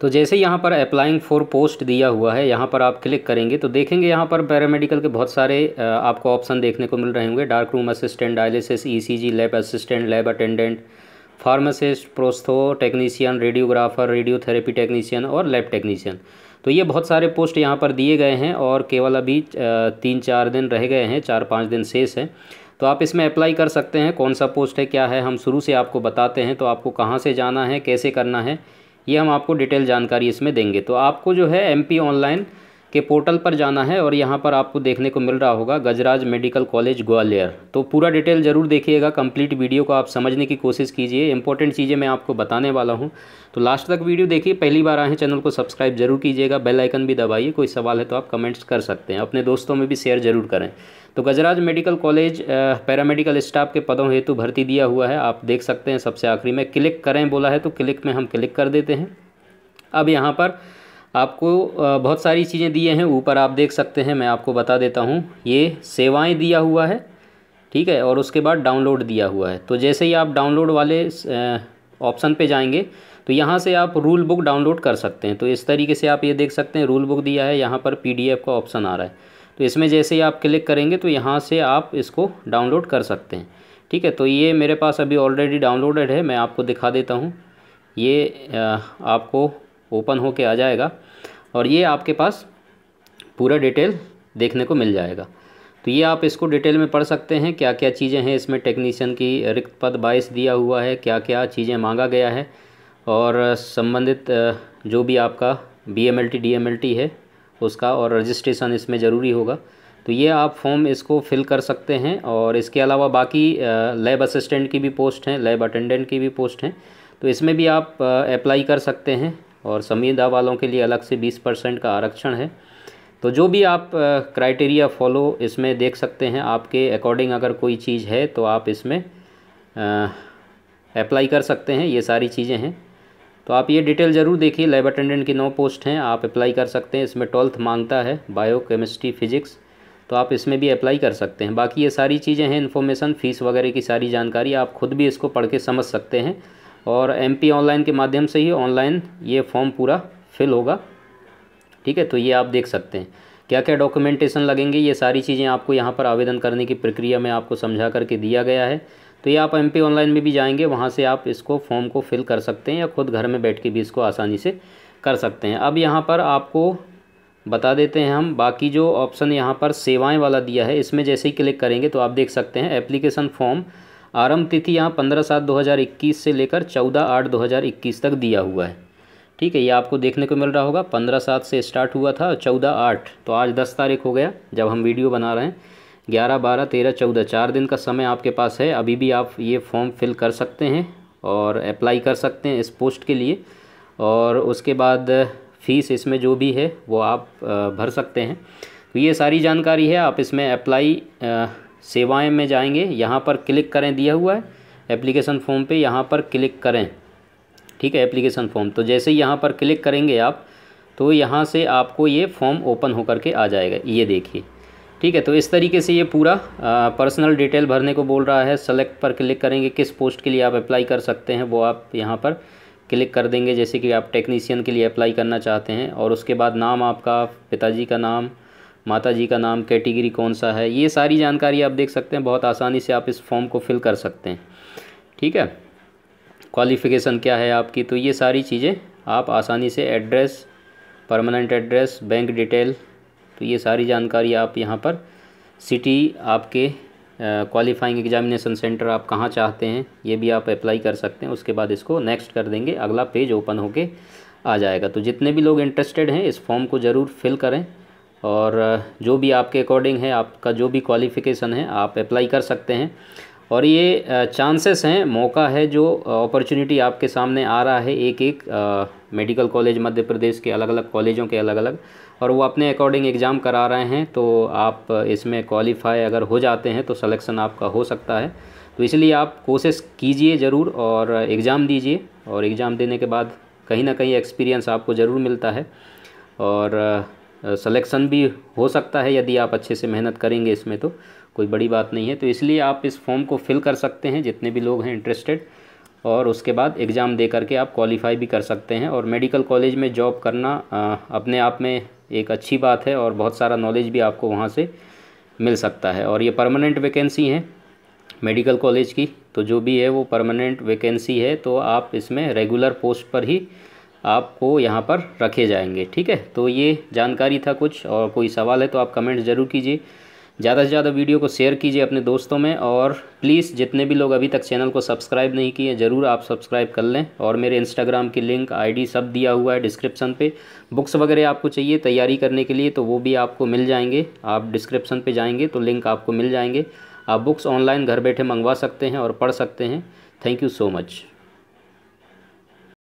तो जैसे यहाँ पर अप्लाइंग फॉर पोस्ट दिया हुआ है यहाँ पर आप क्लिक करेंगे तो देखेंगे यहाँ पर पैरामेडिकल के बहुत सारे आपको ऑप्शन देखने को मिल रहे होंगे dark room assistant dialysis ECG lab assistant lab attendant pharmacist prostho technician radiographer radiotherapy technician और लैब टेक्नीशियन तो ये बहुत सारे पोस्ट यहाँ पर दिए गए हैं और केवल अभी तीन चार दिन रह गए हैं चार पाँच दिन शेष है तो आप इसमें अप्लाई कर सकते हैं कौन सा पोस्ट है क्या है हम शुरू से आपको बताते हैं तो आपको कहाँ से जाना है कैसे करना है ये हम आपको डिटेल जानकारी इसमें देंगे तो आपको जो है एम ऑनलाइन के पोर्टल पर जाना है और यहाँ पर आपको देखने को मिल रहा होगा गजराज मेडिकल कॉलेज ग्वालियर तो पूरा डिटेल ज़रूर देखिएगा कंप्लीट वीडियो को आप समझने की कोशिश कीजिए इंपॉर्टेंट चीज़ें मैं आपको बताने वाला हूँ तो लास्ट तक वीडियो देखिए पहली बार आए हैं चैनल को सब्सक्राइब जरूर कीजिएगा बेल आइकन भी दबाइए कोई सवाल है तो आप कमेंट्स कर सकते हैं अपने दोस्तों में भी शेयर जरूर करें तो Gajraj medical college paramedical staff के पदों हेतु भर्ती दिया हुआ है आप देख सकते हैं सबसे आखिरी में क्लिक करें बोला है तो क्लिक में हम क्लिक कर देते हैं अब यहाँ पर आपको बहुत सारी चीज़ें दिए हैं ऊपर आप देख सकते हैं मैं आपको बता देता हूँ ये सेवाएं दिया हुआ है ठीक है और उसके बाद डाउनलोड दिया हुआ है तो जैसे ही आप डाउनलोड वाले ऑप्शन पे जाएंगे तो यहाँ से आप रूल बुक डाउनलोड कर सकते हैं तो इस तरीके से आप ये देख सकते हैं रूल बुक दिया है यहाँ पर पीडीएफ का ऑप्शन आ रहा है तो इसमें जैसे ही आप क्लिक करेंगे तो यहाँ से आप इसको डाउनलोड कर सकते हैं ठीक है तो ये मेरे पास अभी ऑलरेडी डाउनलोडेड है मैं आपको दिखा देता हूँ ये आपको ओपन हो के आ जाएगा और ये आपके पास पूरा डिटेल देखने को मिल जाएगा तो ये आप इसको डिटेल में पढ़ सकते हैं क्या क्या चीज़ें हैं इसमें टेक्नीशियन की रिक्त पद बाईस दिया हुआ है क्या क्या चीज़ें मांगा गया है और संबंधित जो भी आपका B M L T D M L T है उसका और रजिस्ट्रेशन इसमें ज़रूरी होगा तो ये आप फॉर्म इसको फिल कर सकते हैं और इसके अलावा बाकी लैब असिस्टेंट की भी पोस्ट हैं लैब अटेंडेंट की भी पोस्ट हैं तो इसमें भी आप अप्लाई कर सकते हैं और संविदा वालों के लिए अलग से बीस परसेंट का आरक्षण है तो जो भी आप क्राइटेरिया फॉलो इसमें देख सकते हैं आपके अकॉर्डिंग अगर कोई चीज़ है तो आप इसमें अप्लाई कर सकते हैं ये सारी चीज़ें हैं तो आप ये डिटेल ज़रूर देखिए लैब अटेंडेंट की नौ पोस्ट हैं आप अप्लाई कर सकते हैं इसमें ट्वेल्थ मांगता है बायो केमिस्ट्री फिजिक्स तो आप इसमें भी अप्लाई कर सकते हैं बाकी ये सारी चीज़ें हैं इन्फॉर्मेशन फ़ीस वगैरह की सारी जानकारी आप खुद भी इसको पढ़ के समझ सकते हैं और एम ऑनलाइन के माध्यम से ही ऑनलाइन ये फॉर्म पूरा फिल होगा ठीक है तो ये आप देख सकते हैं क्या क्या डॉक्यूमेंटेशन लगेंगे ये सारी चीज़ें आपको यहाँ पर आवेदन करने की प्रक्रिया में आपको समझा करके दिया गया है तो ये आप एम पी ऑनलाइन में भी जाएंगे वहाँ से आप इसको फॉर्म को फिल कर सकते हैं या खुद घर में बैठ के भी इसको आसानी से कर सकते हैं अब यहाँ पर आपको बता देते हैं हम बाकी जो ऑप्शन यहाँ पर सेवाएँ वाला दिया है इसमें जैसे ही क्लिक करेंगे तो आप देख सकते हैं एप्लीकेशन फॉर्म आरंभ तिथि यहाँ पंद्रह सात दो हज़ार इक्कीस से लेकर चौदह आठ दो हज़ार इक्कीस तक दिया हुआ है ठीक है ये आपको देखने को मिल रहा होगा पंद्रह सात से स्टार्ट हुआ था और चौदह आठ तो आज दस तारीख हो गया जब हम वीडियो बना रहे हैं ग्यारह बारह तेरह चौदह चार दिन का समय आपके पास है अभी भी आप ये फॉर्म फिल कर सकते हैं और अप्लाई कर सकते हैं इस पोस्ट के लिए और उसके बाद फ़ीस इसमें जो भी है वो आप भर सकते हैं तो ये सारी जानकारी है आप इसमें अप्लाई सेवाएं में जाएंगे यहाँ पर क्लिक करें दिया हुआ है एप्लीकेशन फॉर्म पे यहाँ पर क्लिक करें ठीक है एप्लीकेशन फॉर्म तो जैसे ही यहाँ पर क्लिक करेंगे आप तो यहाँ से आपको ये फॉर्म ओपन होकर के आ जाएगा ये देखिए ठीक है तो इस तरीके से ये पूरा पर्सनल डिटेल भरने को बोल रहा है सेलेक्ट पर क्लिक करेंगे किस पोस्ट के लिए आप अप्लाई कर सकते हैं वो आप यहाँ पर क्लिक कर देंगे जैसे कि आप टेक्नीशियन के लिए अप्लाई करना चाहते हैं और उसके बाद नाम आपका पिताजी का नाम माता जी का नाम कैटेगरी कौन सा है ये सारी जानकारी आप देख सकते हैं बहुत आसानी से आप इस फॉर्म को फिल कर सकते हैं ठीक है क्वालिफ़िकेशन क्या है आपकी तो ये सारी चीज़ें आप आसानी से address permanent address bank detail तो ये सारी जानकारी आप यहाँ पर सिटी आपके क्वालिफाइंग एग्जामिनेशन सेंटर आप कहाँ चाहते हैं ये भी आप अप्लाई कर सकते हैं उसके बाद इसको नेक्स्ट कर देंगे अगला पेज ओपन होके आ जाएगा तो जितने भी लोग इंटरेस्टेड हैं इस फॉर्म को ज़रूर फिल करें और जो भी आपके अकॉर्डिंग है आपका जो भी क्वालिफ़िकेशन है आप अप्लाई कर सकते हैं और ये चांसेस हैं मौका है जो अपॉर्चुनिटी आपके सामने आ रहा है एक एक मेडिकल कॉलेज मध्य प्रदेश के अलग अलग कॉलेजों के अलग अलग और वो अपने अकॉर्डिंग एग्ज़ाम करा रहे हैं तो आप इसमें क्वालिफाई अगर हो जाते हैं तो सलेक्शन आपका हो सकता है तो इसलिए आप कोशिश कीजिए ज़रूर और एग्ज़ाम दीजिए और एग्ज़ाम देने के बाद कहीं ना कहीं एक्सपीरियंस आपको ज़रूर मिलता है और सलेक्शन भी हो सकता है यदि आप अच्छे से मेहनत करेंगे इसमें तो कोई बड़ी बात नहीं है तो इसलिए आप इस फॉर्म को फिल कर सकते हैं जितने भी लोग हैं इंटरेस्टेड और उसके बाद एग्ज़ाम दे करके आप क्वालिफाई भी कर सकते हैं और मेडिकल कॉलेज में जॉब करना अपने आप में एक अच्छी बात है और बहुत सारा नॉलेज भी आपको वहाँ से मिल सकता है और ये परमानेंट वैकेंसी है मेडिकल कॉलेज की तो जो भी है वो परमानेंट वैकेंसी है तो आप इसमें रेगुलर पोस्ट पर ही आपको यहाँ पर रखे जाएंगे ठीक है तो ये जानकारी था कुछ और कोई सवाल है तो आप कमेंट ज़रूर कीजिए ज़्यादा से ज़्यादा वीडियो को शेयर कीजिए अपने दोस्तों में और प्लीज़ जितने भी लोग अभी तक चैनल को सब्सक्राइब नहीं किए ज़रूर आप सब्सक्राइब कर लें और मेरे इंस्टाग्राम की लिंक आईडी सब दिया हुआ है डिस्क्रिप्शन पे बुक्स वगैरह आपको चाहिए तैयारी करने के लिए तो वो भी आपको मिल जाएंगे आप डिस्क्रिप्शन पर जाएंगे तो लिंक आपको मिल जाएंगे आप बुक्स ऑनलाइन घर बैठे मंगवा सकते हैं और पढ़ सकते हैं थैंक यू सो मच